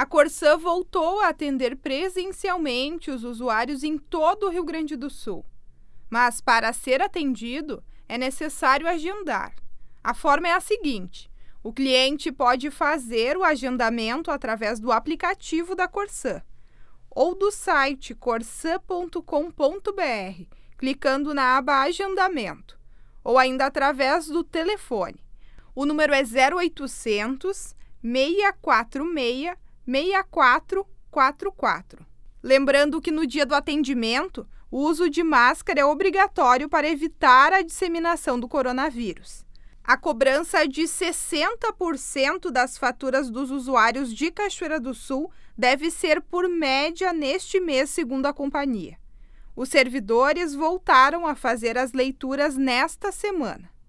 A Corsã voltou a atender presencialmente os usuários em todo o Rio Grande do Sul. Mas para ser atendido, é necessário agendar. A forma é a seguinte: o cliente pode fazer o agendamento através do aplicativo da Corsã ou do site corsã.com.br, clicando na aba Agendamento, ou ainda através do telefone. O número é 0800 646 6444. Lembrando que no dia do atendimento, o uso de máscara é obrigatório para evitar a disseminação do coronavírus. A cobrança é de 60% das faturas dos usuários de Cachoeira do Sul deve ser por média neste mês, segundo a companhia. Os servidores voltaram a fazer as leituras nesta semana.